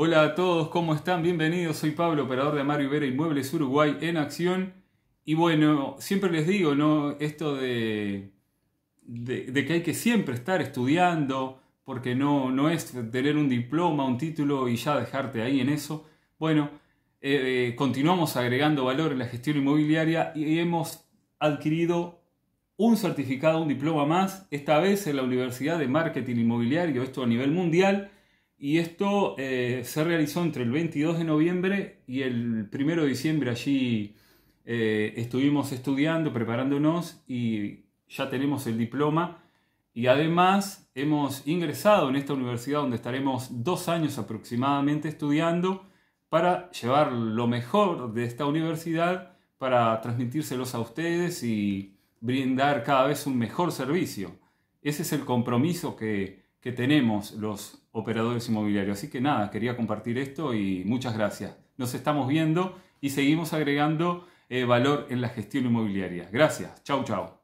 Hola a todos, ¿cómo están? Bienvenidos, soy Pablo, operador de Mario Vera Inmuebles Uruguay en Acción. Y bueno, siempre les digo, ¿no? Esto de, que hay que siempre estar estudiando, porque no, no es tener un diploma, un título y ya dejarte ahí en eso. Bueno, eh, eh, continuamos agregando valor en la gestión inmobiliaria y hemos adquirido un certificado, un diploma más, esta vez en la Universidad de Marketing Inmobiliario, esto a nivel mundial y esto eh, se realizó entre el 22 de noviembre y el 1 de diciembre. Allí eh, estuvimos estudiando, preparándonos y ya tenemos el diploma. Y además hemos ingresado en esta universidad donde estaremos dos años aproximadamente estudiando para llevar lo mejor de esta universidad, para transmitírselos a ustedes y brindar cada vez un mejor servicio. Ese es el compromiso que que tenemos los operadores inmobiliarios. Así que nada, quería compartir esto y muchas gracias. Nos estamos viendo y seguimos agregando eh, valor en la gestión inmobiliaria. Gracias. Chau, chau.